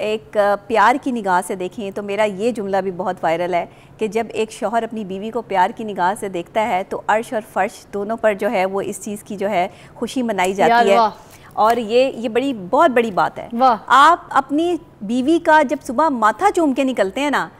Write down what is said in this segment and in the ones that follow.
एक प्यार की निगाह से देखें तो मेरा ये जुमला भी बहुत वायरल है कि जब एक शोहर अपनी बीवी को प्यार की निगाह से देखता है तो अर्श और फर्श दोनों पर जो है वो इस चीज़ की जो है खुशी मनाई जाती है और ये ये बड़ी बहुत बड़ी बात है आप अपनी बीवी का जब सुबह माथा चूम के निकलते हैं ना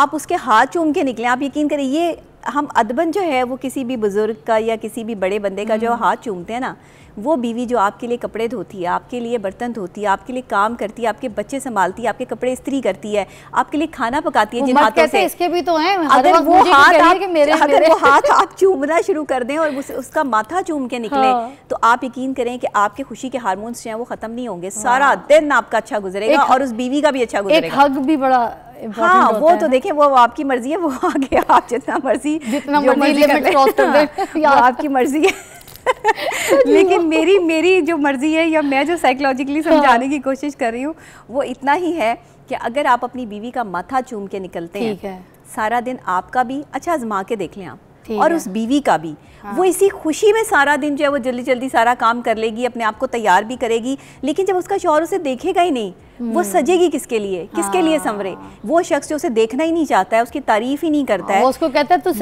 आप उसके हाथ चूम के निकलें आप यकीन करें ये हम अदबन जो है वो किसी भी बुज़ुर्ग का या किसी भी बड़े बंदे का जो हम्म। हाथ चूमते हैं ना वो बीवी जो आपके लिए कपड़े धोती है आपके लिए बर्तन धोती है आपके लिए काम करती है आपके बच्चे संभालती है आपके कपड़े इस्त्री करती है आपके लिए खाना पकाती है जिन हाथों से इसके भी तो हैं अगर वो हाथ आप मेरे, अगर मेरे। वो हाथ आप चूमना शुरू कर दें और उस, उसका माथा चूम के निकले हाँ। तो आप यकीन करें कि आपके खुशी के हारमोन्स जो है वो खत्म नहीं होंगे सारा हाँ। दिन आपका अच्छा गुजरेगा और उस बीवी का भी अच्छा गुजरेगा हक भी बड़ा हाँ वो तो देखें वो आपकी मर्जी है वो आगे आप जितना मर्जी जितना मर्जी वो आपकी मर्जी है लेकिन मेरी मेरी जो मर्जी है या मैं जो साइकोलॉजिकली हाँ। समझाने की कोशिश कर रही हूँ वो इतना ही है कि अगर आप अपनी बीवी का माथा चूम के निकलते हैं सारा दिन आपका भी अच्छा आजमा के देख लें आप और उस बीवी का भी हाँ। वो इसी खुशी में सारा दिन जो है वो जल्दी जल्दी सारा काम कर लेगी अपने आप को तैयार भी करेगी लेकिन जब उसका शौहर उसे देखेगा ही नहीं वो हम्म। सजेगी किसके लिए किसके लिए हाँ। संवरे वो शख्स जो उसे देखना ही नहीं चाहता है उसकी तारीफ ही नहीं करता है हाँ, उसको कहता है तो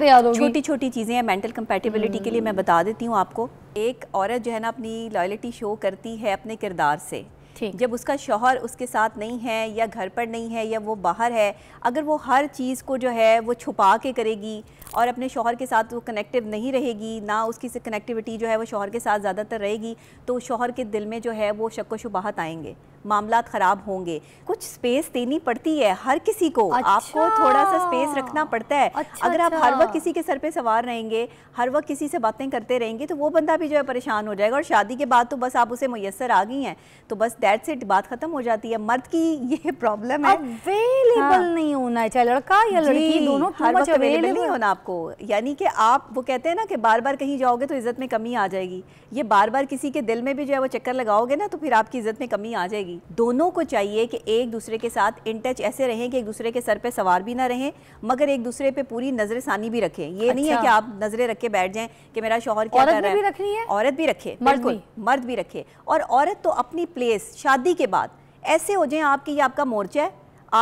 से छोटी छोटी चीज़ें हैं मेंटल कंपेटेबिलिटी के लिए मैं हम्म। बता देती हूँ आपको एक औरत जो है ना अपनी लॉयलिटी शो करती है अपने किरदार से जब उसका शोहर उसके साथ नहीं है या घर पर नहीं है या वो बाहर है अगर वो हर चीज़ को जो है वो छुपा के करेगी और अपने शोहर के साथ वो कनेक्टिव नहीं रहेगी ना उसकी से कनेक्टिविटी जो है वो शोहर के साथ ज़्यादातर रहेगी तो शोहर के दिल में जो है वो शक व शुबाहत आएंगे मामला ख़राब होंगे कुछ स्पेस देनी पड़ती है हर किसी को अच्छा। आपको थोड़ा सा स्पेस रखना पड़ता है अच्छा, अगर आप हर वक्त अच्छा। किसी के सर पे सवार रहेंगे हर वक्त किसी से बातें करते रहेंगे तो वो बंदा भी जो है परेशान हो जाएगा और शादी के बाद तो बस आप उसे मैसर आ गई हैं तो बस डेट से बात ख़त्म हो जाती है मर्द की ये प्रॉब्लम है अवेलेबल हाँ। नहीं होना चाहे लड़का या लड़की दोनों हर वक्त अवेलेबल नहीं होना आपको यानी कि आप वो कहते हैं ना कि बार बार कहीं जाओगे तो इज्जत में कमी आ जाएगी ये बार बार किसी के दिल में भी जो है वो चक्कर लगाओगे ना तो फिर आपकी इज्जत में कमी आ जाएगी जाएगी दोनों को चाहिए कि एक दूसरे के साथ इन टच ऐसे रहें कि एक दूसरे के सर पे सवार भी ना रहें मगर एक दूसरे पे पूरी नजर सानी भी रखें ये अच्छा। नहीं है अच्छा। कि आप नजरें रख के बैठ जाएं कि मेरा शोहर क्या औरत कर रहा है रखनी है औरत भी रखे बिल्कुल मर्द भी रखे और औरत तो अपनी प्लेस शादी के बाद ऐसे हो जाए आपकी ये आपका मोर्चा है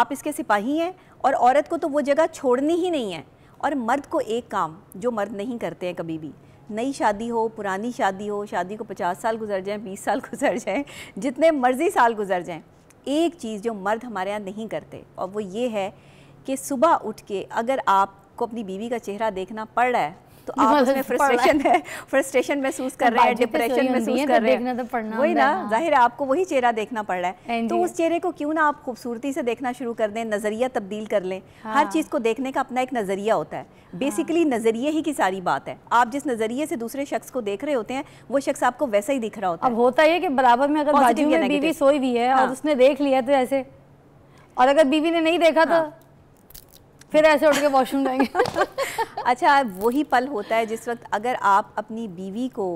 आप इसके सिपाही हैं और औरत को तो वो जगह छोड़नी ही नहीं है और मर्द को एक काम जो मर्द नहीं करते हैं कभी भी नई शादी हो पुरानी शादी हो शादी को पचास साल गुजर जाए बीस साल गुजर जाए जितने मर्ज़ी साल गुजर जाएँ एक चीज़ जो मर्द हमारे यहाँ नहीं करते और वो ये है कि सुबह उठ के अगर आपको अपनी बीवी का चेहरा देखना पड़ रहा है तो आप उसमें फ्रस्ट्रेशन है फ्रस्ट्रेशन महसूस कर रहे हैं डिप्रेशन तो महसूस कर तो रहे हैं तो वही ना जाहिर है आपको वही चेहरा देखना पड़ रहा है हाँ तो उस चेहरे को क्यों ना आप खूबसूरती से देखना शुरू कर दें नज़रिया तब्दील कर लें हर हाँ। चीज़ को देखने का अपना एक नज़रिया होता है हाँ। बेसिकली नज़रिए ही की सारी बात है आप जिस नज़रिए से दूसरे शख्स को देख रहे होते हैं वो शख्स आपको वैसा ही दिख रहा होता है अब होता है कि बराबर में अगर बाजू में बीवी सोई हुई है हाँ। और उसने देख लिया तो ऐसे और अगर बीवी ने नहीं देखा हाँ। तो फिर ऐसे उठ के वॉशरूम जाएंगे अच्छा वही पल होता है जिस वक्त अगर आप अपनी बीवी को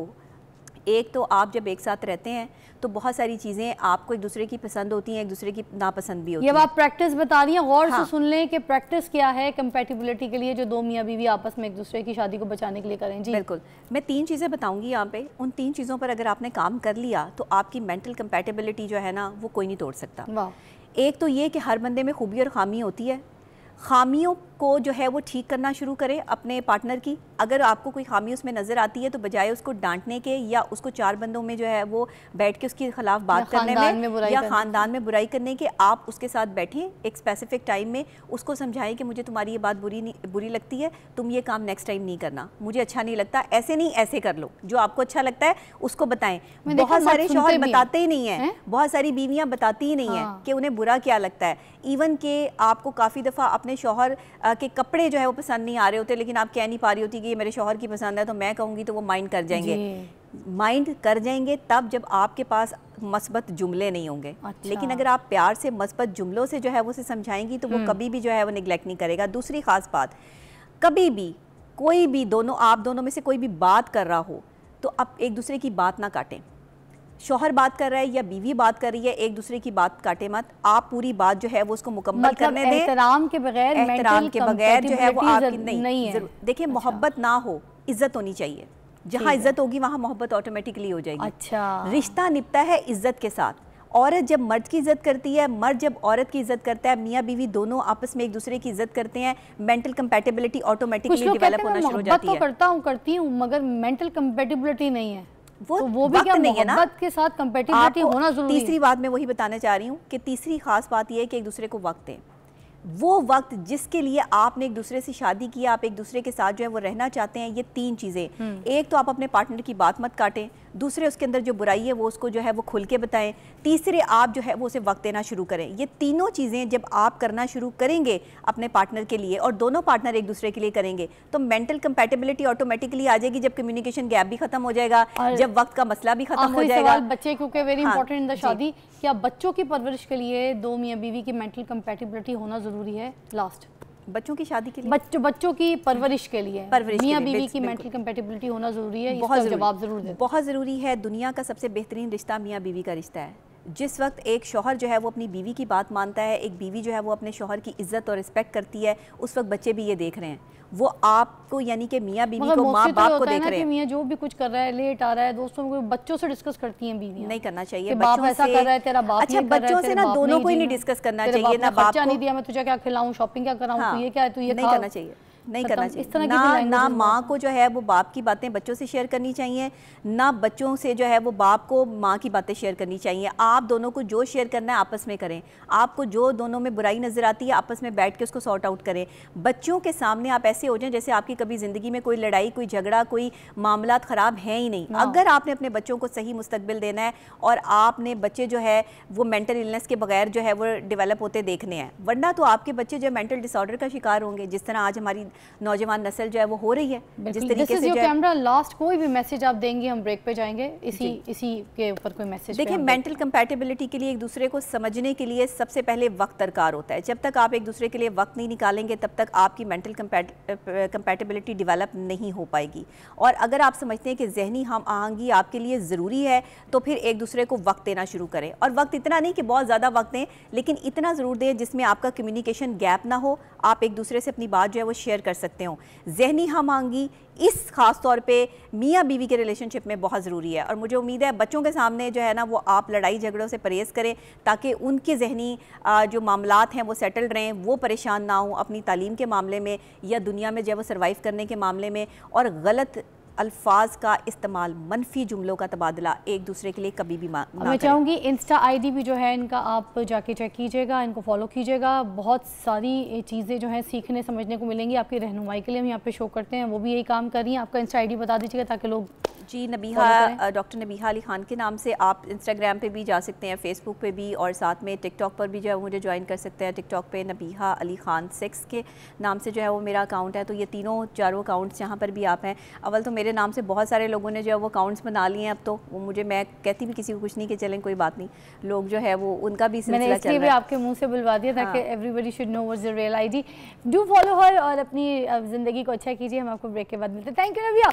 एक तो आप जब एक साथ रहते हैं तो बहुत सारी चीज़ें आपको एक दूसरे की पसंद होती हैं एक दूसरे की नापसंद भी होती है आप प्रैक्टिस बता रही हैं गौर हाँ। से सुन लें कि प्रैक्टिस क्या है कंपेटिबिलिटी के लिए जो दो मियाँ बीवी आपस में एक दूसरे की शादी को बचाने के लिए करें जी बिल्कुल मैं तीन चीज़ें बताऊँगी यहाँ पर उन तीन चीज़ों पर अगर आपने काम कर लिया तो आपकी मेंटल कंपेटेबिलिटी जो है ना वो कोई नहीं तोड़ सकता एक तो ये कि हर बंदे में खूबी और खामी होती है खामियों को जो है वो ठीक करना शुरू करें अपने पार्टनर की अगर आपको कोई खामी उसमें नज़र आती है तो बजाय उसको डांटने के या उसको चार बंदों में जो है वो बैठ के उसके खिलाफ बात करने में, में या ख़ानदान में बुराई करने के आप उसके साथ बैठें एक स्पेसिफिक टाइम में उसको समझाएं कि मुझे तुम्हारी ये बात बुरी नहीं बुरी लगती है तुम ये काम नेक्स्ट टाइम नहीं करना मुझे अच्छा नहीं लगता ऐसे नहीं ऐसे कर लो जो आपको अच्छा लगता है उसको बताएं बहुत सारे शोहर बताते ही नहीं है बहुत सारी बीवियाँ बताती ही नहीं है हाँ। कि उन्हें बुरा क्या लगता है इवन के आपको काफ़ी दफ़ा अपने शोहर के कपड़े जो है वो पसंद नहीं आ रहे होते लेकिन आप कह नहीं पा रही होती कि ये मेरे शोहर की पसंद है तो मैं कहूँगी तो वो माइंड कर जाएंगे माइंड कर जाएंगे तब जब आपके पास मस्बत जुमले नहीं होंगे अच्छा। लेकिन अगर आप प्यार से मस्बत जुमलों से जो है वो उसे समझाएंगी तो वो हम्म। कभी भी जो है वो निगलेक्ट नहीं करेगा दूसरी खास बात कभी भी कोई भी दोनों आप दोनों में से कोई भी बात कर रहा हो तो आप एक दूसरे की बात ना काटें शोहर बात कर रहा है या बीवी बात कर रही है एक दूसरे की बात काटे मत आप पूरी बात जो है वो उसको मुकम्मल मतलब करने दें एहतराम के बगैर एहतराम के बगैर जो है वो आपकी नहीं, नहीं देखिए अच्छा। मोहब्बत ना हो इज्जत होनी चाहिए जहाँ इज्जत होगी वहाँ मोहब्बत ऑटोमेटिकली हो जाएगी अच्छा रिश्ता निपटा है इज्जत के साथ औरत जब मर्द की इज्जत करती है मर्द जब औरत की इज्जत करता है मियाँ बीवी दोनों आपस में एक दूसरे की इज्जत करते हैं मेंटल कंपेटेबिलिटी ऑटोमेटिकली डेवलप होना शुरू हो जाती तो है करता हूं, करती हूं, मगर मेंटल कंपेटेबिलिटी नहीं है वो तो वो भी क्या नहीं है ना के साथ कंपेटिबिलिटी होना जरूरी तीसरी बात मैं वही बताना चाह रही हूँ कि तीसरी खास बात यह है कि एक दूसरे को वक्त दें वो वक्त जिसके लिए आपने एक दूसरे से शादी की आप एक दूसरे के साथ जो है वो रहना चाहते हैं ये तीन चीज़ें हम्म। एक तो आप अपने पार्टनर की बात मत काटें दूसरे उसके अंदर जो बुराई है वो उसको जो है वो खुल के बताएं तीसरे आप जो है वो उसे वक्त देना शुरू करें ये तीनों चीज़ें जब आप करना शुरू करेंगे अपने पार्टनर के लिए और दोनों पार्टनर एक दूसरे के लिए करेंगे तो मेंटल कंपेटेबिलिटी ऑटोमेटिकली आ जाएगी जब कम्युनिकेशन गैप भी खत्म हो जाएगा जब वक्त का मसला भी खत्म हो जाएगा बच्चे क्योंकि वेरी इंपॉर्टेंट इन द शादी क्या बच्चों की परवरिश के लिए दो मियाँ बीवी की मेंटल कंपेटेबिलिटी होना ज़रूरी है लास्ट बच्चों की शादी के लिए बच्चों बच्चों की परवरिश के लिए परवरिश मियाँ बीवी की मेंटल कंपेटिबिलिटी होना जरूरी है बहुत जवाब जरूर बहुत ज़रूरी है दुनिया का सबसे बेहतरीन रिश्ता मियाँ बीवी का रिश्ता है जिस वक्त एक शोहर जो है वो अपनी बीवी की बात मानता है एक बीवी जो है वो अपने शोहर की इज्जत और रिस्पेक्ट करती है उस वक्त बच्चे भी ये देख रहे हैं वो आपको यानी कि मियाँ बीवी को माँ बाप तो को देख रहे हैं मियाँ जो भी कुछ कर रहा है लेट आ रहा है दोस्तों को बच्चों से डिस्कस करती हैं बीवी नहीं करना चाहिए अच्छा बच्चों से ना दोनों को ही नहीं डिस्कस करना चाहिए ना बाप नहीं दिया मैं तुझे क्या खिलाऊँ शॉपिंग क्या कराऊँ हाँ, ये क्या है तू ये नहीं करना चाहिए नहीं करना चाहिए इस तरह ना ना माँ को जो है वो बाप की बातें बच्चों से शेयर करनी चाहिए ना बच्चों से जो है वो बाप को माँ की बातें शेयर करनी चाहिए आप दोनों को जो शेयर करना है आपस में करें आपको जो दोनों में बुराई नज़र आती है आपस में बैठ के उसको सॉर्ट आउट करें बच्चों के सामने आप ऐसे हो जाएं जैसे आपकी कभी ज़िंदगी में कोई लड़ाई कोई झगड़ा कोई मामला ख़राब है ही नहीं हाँ। अगर आपने अपने बच्चों को सही मुस्तबिल देना है और आपने बच्चे जो है वो मेंटल इलनेस के बगैर जो है वो डिवेलप होते देखने हैं वरना तो आपके बच्चे जो मेंटल डिसऑर्डर का शिकार होंगे जिस तरह आज हमारी नौजवान नस्ल जो है वो हो रही है जिस तरीके से कैमरा लास्ट कोई भी मैसेज आप देंगे हम ब्रेक पे जाएंगे इसी इसी के ऊपर कोई मैसेज देखिए मेंटल कंपेटेबिलिटी के लिए एक दूसरे को समझने के लिए सबसे पहले वक्त दरकार होता है जब तक आप एक दूसरे के लिए वक्त नहीं निकालेंगे तब तक आपकी मेंटल कंपेटेबिलिटी डिवेलप नहीं हो पाएगी और अगर आप समझते हैं कि जहनी हम आहंगी आपके लिए ज़रूरी है तो फिर एक दूसरे को वक्त देना शुरू करें और वक्त इतना नहीं कि बहुत ज़्यादा वक्त दें लेकिन इतना ज़रूर दें जिसमें आपका कम्युनिकेशन गैप ना हो आप एक दूसरे से अपनी बात जो है वो शेयर कर सकते हो जहनी हम हाँ आंगी इस ख़ास तौर पे मियाँ बीवी के रिलेशनशिप में बहुत ज़रूरी है और मुझे उम्मीद है बच्चों के सामने जो है ना वो आप लड़ाई झगड़ों से परहेज़ करें ताकि उनके जहनी जो मामला हैं वो सेटल रहें वो परेशान ना हों अपनी तालीम के मामले में या दुनिया में जो है वो सर्वाइव करने के मामले में और गलत अल्फाज का इस्तेमाल मनफी जुमलों का तबादला एक दूसरे के लिए कभी भी ना मैं चाहूँगी इंस्टा आईडी भी जो है इनका आप जाके चेक कीजिएगा इनको फॉलो कीजिएगा बहुत सारी चीज़ें जो हैं सीखने समझने को मिलेंगी आपकी रहनुमाई के लिए हम यहाँ पे शो करते हैं वो भी यही काम कर रही हैं आपका इंस्टा आई बता दीजिएगा ताकि लोग जी नबीहा डॉक्टर नबीहा अली ख़ान के नाम से आप इंस्टाग्राम पे भी जा सकते हैं फेसबुक पे भी और साथ में टिकटॉक पर भी जो है मुझे ज्वाइन कर सकते हैं टिकटॉक पे नबीहा अली ख़ान सिक्स के नाम से जो है वो मेरा अकाउंट है तो ये तीनों चारों अकाउंट्स यहाँ पर भी आप हैं अवल तो मेरे नाम से बहुत सारे लोगों ने जो है वो अकाउंट्स बना लिए हैं अब तो वो मुझे मैं कहती भी किसी को कुछ नहीं कि चलें कोई बात नहीं लोग जो है वो उनका भी सिलसिला भी आपके मुँह से बुलवा दिया ताकि everybody should know verge real I D do follow her और अपनी ज़िंदगी को अच्छा कीजिए हम आपको ब्रेक के बाद मिलते थैंक यू नबिया